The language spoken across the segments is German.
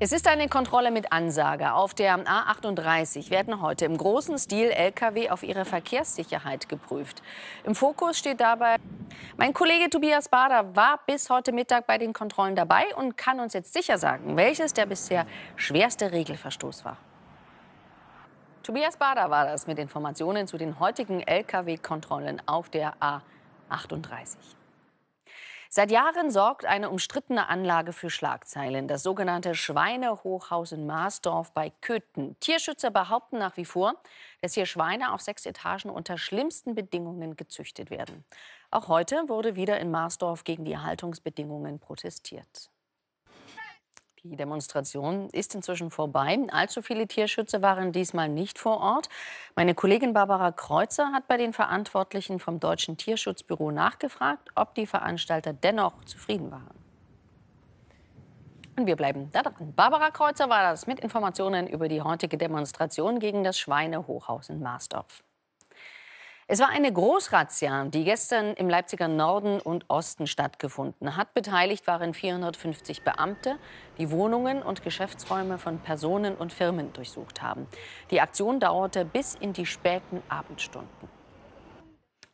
Es ist eine Kontrolle mit Ansage. Auf der A38 werden heute im großen Stil Lkw auf ihre Verkehrssicherheit geprüft. Im Fokus steht dabei, mein Kollege Tobias Bader war bis heute Mittag bei den Kontrollen dabei und kann uns jetzt sicher sagen, welches der bisher schwerste Regelverstoß war. Tobias Bader war das mit Informationen zu den heutigen Lkw-Kontrollen auf der A38. Seit Jahren sorgt eine umstrittene Anlage für Schlagzeilen, das sogenannte Schweinehochhaus in Marsdorf bei Köthen. Tierschützer behaupten nach wie vor, dass hier Schweine auf sechs Etagen unter schlimmsten Bedingungen gezüchtet werden. Auch heute wurde wieder in Marsdorf gegen die Haltungsbedingungen protestiert. Die Demonstration ist inzwischen vorbei. Allzu viele Tierschützer waren diesmal nicht vor Ort. Meine Kollegin Barbara Kreuzer hat bei den Verantwortlichen vom Deutschen Tierschutzbüro nachgefragt, ob die Veranstalter dennoch zufrieden waren. Und wir bleiben da dran. Barbara Kreuzer war das mit Informationen über die heutige Demonstration gegen das Schweinehochhaus in Marsdorf. Es war eine Großrazzia, die gestern im Leipziger Norden und Osten stattgefunden hat. Beteiligt waren 450 Beamte, die Wohnungen und Geschäftsräume von Personen und Firmen durchsucht haben. Die Aktion dauerte bis in die späten Abendstunden.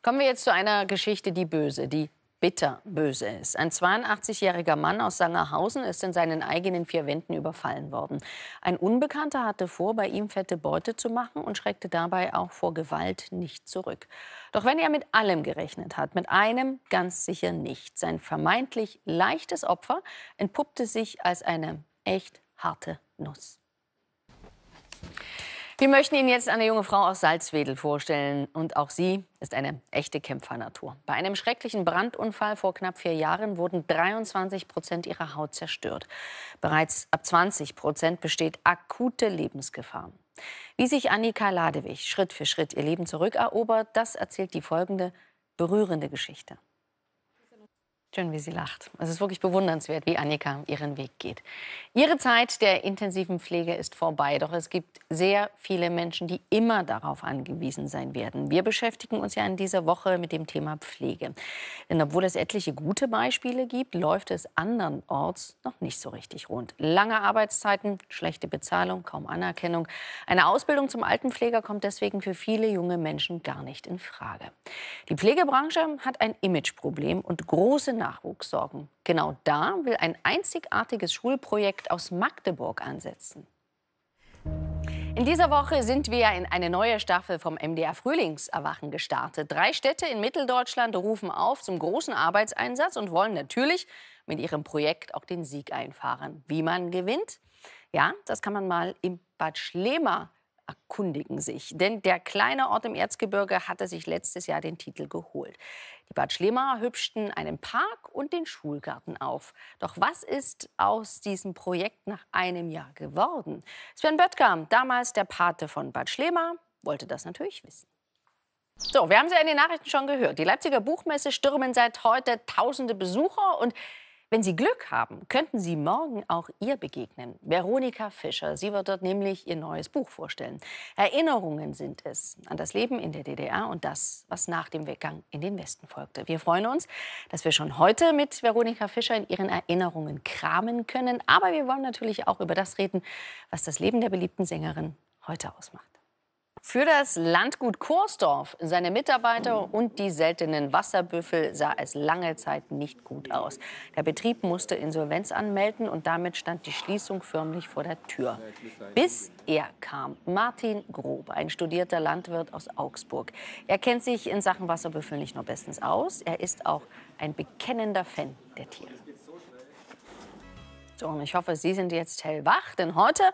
Kommen wir jetzt zu einer Geschichte, die böse, die bitterböse ist. Ein 82-jähriger Mann aus Sangerhausen ist in seinen eigenen vier Wänden überfallen worden. Ein Unbekannter hatte vor, bei ihm fette Beute zu machen und schreckte dabei auch vor Gewalt nicht zurück. Doch wenn er mit allem gerechnet hat, mit einem ganz sicher nicht. Sein vermeintlich leichtes Opfer entpuppte sich als eine echt harte Nuss. Wir möchten Ihnen jetzt eine junge Frau aus Salzwedel vorstellen. Und auch sie ist eine echte Kämpfernatur. Bei einem schrecklichen Brandunfall vor knapp vier Jahren wurden 23 Prozent ihrer Haut zerstört. Bereits ab 20 Prozent besteht akute Lebensgefahr. Wie sich Annika Ladewig Schritt für Schritt ihr Leben zurückerobert, das erzählt die folgende berührende Geschichte. Schön, wie sie lacht. Es ist wirklich bewundernswert, wie Annika ihren Weg geht. Ihre Zeit der intensiven Pflege ist vorbei, doch es gibt sehr viele Menschen, die immer darauf angewiesen sein werden. Wir beschäftigen uns ja in dieser Woche mit dem Thema Pflege. Denn obwohl es etliche gute Beispiele gibt, läuft es andernorts noch nicht so richtig rund. Lange Arbeitszeiten, schlechte Bezahlung, kaum Anerkennung. Eine Ausbildung zum Altenpfleger kommt deswegen für viele junge Menschen gar nicht in Frage. Die Pflegebranche hat ein Imageproblem und große Nachwuchs sorgen. Genau da will ein einzigartiges Schulprojekt aus Magdeburg ansetzen. In dieser Woche sind wir in eine neue Staffel vom MDR Frühlingserwachen gestartet. Drei Städte in Mitteldeutschland rufen auf zum großen Arbeitseinsatz und wollen natürlich mit ihrem Projekt auch den Sieg einfahren. Wie man gewinnt, ja, das kann man mal im Bad Schlema erkundigen sich. Denn der kleine Ort im Erzgebirge hatte sich letztes Jahr den Titel geholt. Die Bad Schlemaer hübschten einen Park und den Schulgarten auf. Doch was ist aus diesem Projekt nach einem Jahr geworden? Sven Böttger, damals der Pate von Bad Schlemaer, wollte das natürlich wissen. So, wir haben es ja in den Nachrichten schon gehört. Die Leipziger Buchmesse stürmen seit heute tausende Besucher und wenn Sie Glück haben, könnten Sie morgen auch ihr begegnen. Veronika Fischer. Sie wird dort nämlich ihr neues Buch vorstellen. Erinnerungen sind es an das Leben in der DDR und das, was nach dem Weggang in den Westen folgte. Wir freuen uns, dass wir schon heute mit Veronika Fischer in ihren Erinnerungen kramen können. Aber wir wollen natürlich auch über das reden, was das Leben der beliebten Sängerin heute ausmacht. Für das Landgut Korsdorf, seine Mitarbeiter und die seltenen Wasserbüffel sah es lange Zeit nicht gut aus. Der Betrieb musste Insolvenz anmelden und damit stand die Schließung förmlich vor der Tür. Bis er kam, Martin Grob, ein studierter Landwirt aus Augsburg. Er kennt sich in Sachen Wasserbüffel nicht nur bestens aus, er ist auch ein bekennender Fan der Tiere. So, und ich hoffe, Sie sind jetzt hellwach, denn heute,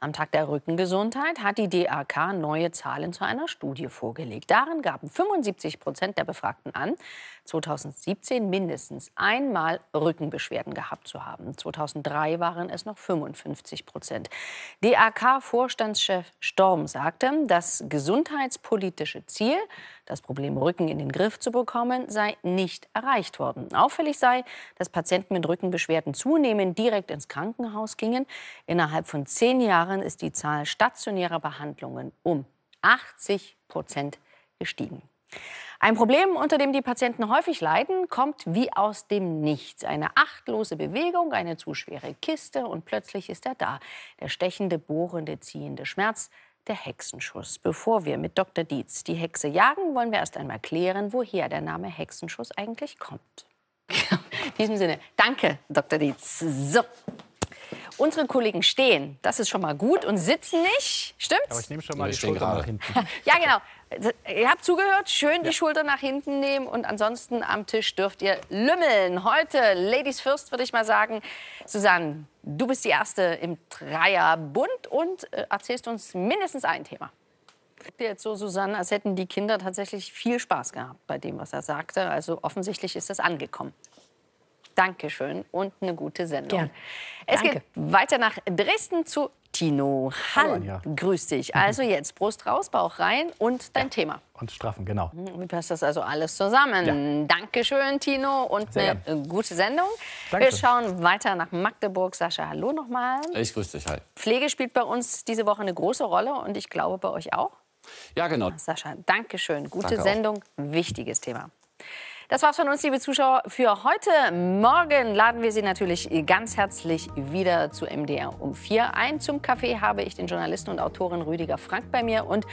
am Tag der Rückengesundheit, hat die DAK neue Zahlen zu einer Studie vorgelegt. Darin gaben 75 Prozent der Befragten an, 2017 mindestens einmal Rückenbeschwerden gehabt zu haben. 2003 waren es noch 55 Prozent. DAK-Vorstandschef Storm sagte, das gesundheitspolitische Ziel, das Problem Rücken in den Griff zu bekommen sei nicht erreicht worden. Auffällig sei, dass Patienten mit Rückenbeschwerden zunehmend direkt ins Krankenhaus gingen. Innerhalb von zehn Jahren ist die Zahl stationärer Behandlungen um 80 Prozent gestiegen. Ein Problem, unter dem die Patienten häufig leiden, kommt wie aus dem Nichts. Eine achtlose Bewegung, eine zu schwere Kiste und plötzlich ist er da. Der stechende, bohrende, ziehende Schmerz der Hexenschuss. Bevor wir mit Dr. Dietz die Hexe jagen, wollen wir erst einmal klären, woher der Name Hexenschuss eigentlich kommt. In diesem Sinne, danke, Dr. Dietz. So. Unsere Kollegen stehen, das ist schon mal gut, und sitzen nicht, stimmt's? Aber ich nehme schon mal wir die Schulter nach hinten. ja, genau. Ihr habt zugehört, schön die ja. Schulter nach hinten nehmen und ansonsten am Tisch dürft ihr lümmeln. Heute, Ladies First, würde ich mal sagen. Susanne, du bist die Erste im Dreierbund und äh, erzählst uns mindestens ein Thema. Ich Jetzt so, Susanne, als hätten die Kinder tatsächlich viel Spaß gehabt bei dem, was er sagte. Also offensichtlich ist das angekommen. Dankeschön und eine gute Sendung. Ja. Es Danke. geht weiter nach Dresden zu Tino Hall. Hallo, Grüß dich. Also jetzt Brust raus, Bauch rein und dein ja. Thema. Und straffen, genau. Hm, wie passt das also alles zusammen? Ja. Dankeschön, Tino, und Sehr eine gern. gute Sendung. Dankeschön. Wir schauen weiter nach Magdeburg. Sascha, hallo nochmal. Ich grüße dich, hi. Pflege spielt bei uns diese Woche eine große Rolle und ich glaube bei euch auch. Ja, genau. Sascha, Dankeschön. Gute danke Sendung, auch. wichtiges Thema. Das war's von uns, liebe Zuschauer, für heute. Morgen laden wir Sie natürlich ganz herzlich wieder zu MDR um vier ein. Zum Kaffee habe ich den Journalisten und Autorin Rüdiger Frank bei mir und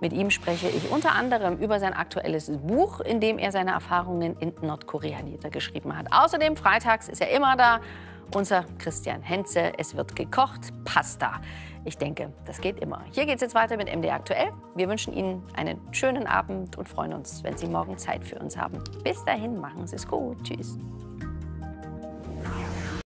mit ihm spreche ich unter anderem über sein aktuelles Buch, in dem er seine Erfahrungen in Nordkorea niedergeschrieben hat. Außerdem freitags ist er immer da unser Christian Henze. Es wird gekocht, Pasta. Ich denke, das geht immer. Hier geht es jetzt weiter mit MD Aktuell. Wir wünschen Ihnen einen schönen Abend und freuen uns, wenn Sie morgen Zeit für uns haben. Bis dahin, machen Sie es gut. Tschüss.